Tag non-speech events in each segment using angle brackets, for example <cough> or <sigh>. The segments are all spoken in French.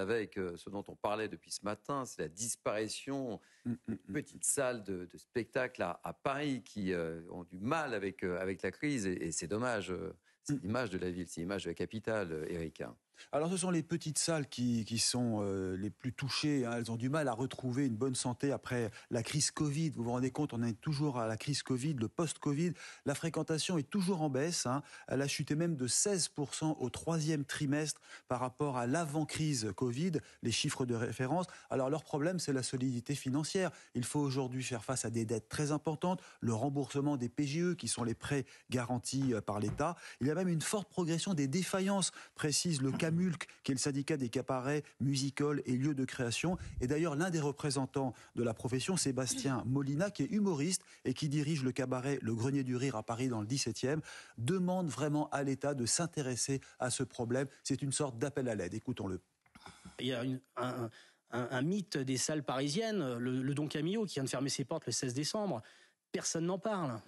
avec euh, ce dont on parlait depuis ce matin, c'est la disparition hum, hum, d'une hum, petite salle de, spectacle à, Paris qui euh, ont du mal avec, euh, la crise et, c'est dommage. C'est l'image de la ville, c'est l'image de la capitale, Eric. Hein. Alors ce sont les petites salles qui, qui sont euh, les plus touchées. Hein. Elles ont du mal à retrouver une bonne santé après la crise Covid. Vous vous rendez compte, on est toujours à la crise Covid, le post-Covid. La fréquentation est toujours en baisse. Hein. Elle a chuté même de 16% au troisième trimestre par rapport à l'avant-crise Covid, les chiffres de référence. Alors leur problème, c'est la solidité financière. Il faut aujourd'hui faire face à des dettes très importantes, le remboursement des PGE, qui sont les prêts garantis euh, par l'État. Il y a même une forte progression des défaillances, précise le cas Camulc, qui est le syndicat des cabarets, musicoles et lieux de création. Et d'ailleurs, l'un des représentants de la profession, Sébastien Molina, qui est humoriste et qui dirige le cabaret Le Grenier du Rire à Paris dans le 17e, demande vraiment à l'État de s'intéresser à ce problème. C'est une sorte d'appel à l'aide. Écoutons-le. Il y a un, mythe des salles parisiennes, le, le Don Camillo qui vient de fermer ses portes le 16 décembre. Personne n'en parle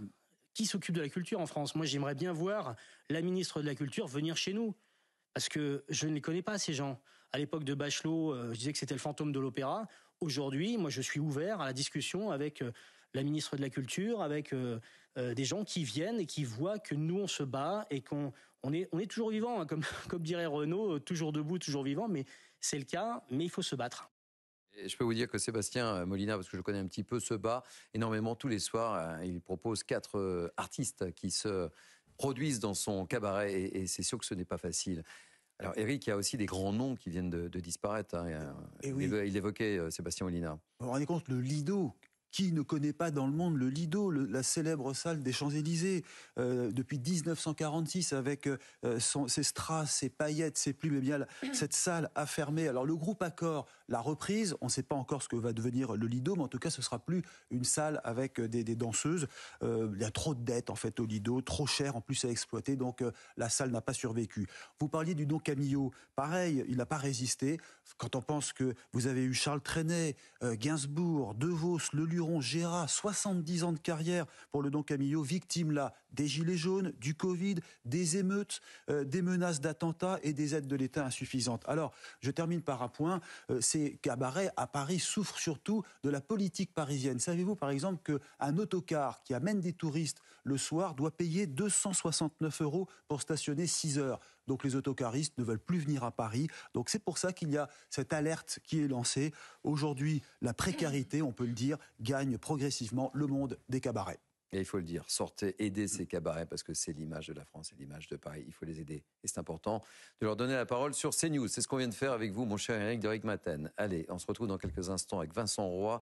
qui s'occupe de la culture en France Moi, j'aimerais bien voir la ministre de la Culture venir chez nous parce que je ne les connais pas ces gens. À l'époque de Bachelot, euh, je disais que c'était le fantôme de l'opéra. Aujourd'hui, moi, je suis ouvert à la discussion avec euh, la ministre de la Culture, avec euh, des gens qui viennent et qui voient que nous, on se bat et qu'on est, toujours vivant, hein, comme, <laughs> comme dirait Renaud, toujours debout, toujours vivant, mais c'est le cas, mais il faut se battre. Je peux vous dire que Sébastien Molina, parce que je connais un petit peu, se bat énormément tous les soirs. Il propose quatre artistes qui se produisent dans son cabaret. Et, c'est sûr que ce n'est pas facile. Alors Eric, il y a aussi des grands noms qui viennent de, disparaître. Hein. il, évoquait euh, Sébastien Olina. On vous rendez compte, le Lido qui ne connaît pas dans le monde le Lido, la célèbre salle des Champs-Élysées, euh, depuis 1946 avec euh, son, ses strass, ses paillettes, ses plumes, et eh bien <clears throat> cette salle a fermé. Alors le groupe Accor l'a reprise. On ne sait pas encore ce que va devenir le Lido, mais en tout cas, ce sera plus une salle avec euh, des, danseuses. il y a trop de dettes en fait au Lido, trop cher en plus à exploiter, donc la salle n'a pas survécu. Vous parliez du Don Camillo, pareil, il n'a pas résisté. Quand on pense que vous avez eu Charles Trenet, Gainsbourg, Vos Lelure Gérard, 70 ans de carrière pour le Don Camillo, victime là des gilets jaunes, du Covid, des émeutes, euh, des menaces d'attentats et des aides de l'État insuffisantes. Alors, je termine par un point. Euh, ces cabarets à Paris souffrent surtout de la politique parisienne. Savez-vous, par exemple, qu'un autocar qui amène des touristes le soir doit payer 269 euros pour stationner 6 heures donc les autocaristes ne veulent plus venir à Paris. Donc c'est pour ça qu'il y a cette alerte qui est lancée. Aujourd'hui, la précarité, on peut le dire, gagne progressivement le monde des cabarets. Et il faut le dire, sortez, aidez ces cabarets parce que c'est l'image de la France, et l'image de Paris. Il faut les aider. Et c'est important de leur donner la parole sur CNews. C'est ce qu'on vient de faire avec vous, mon cher Eric Deric Maten. Allez, on se retrouve dans quelques instants avec Vincent Roy.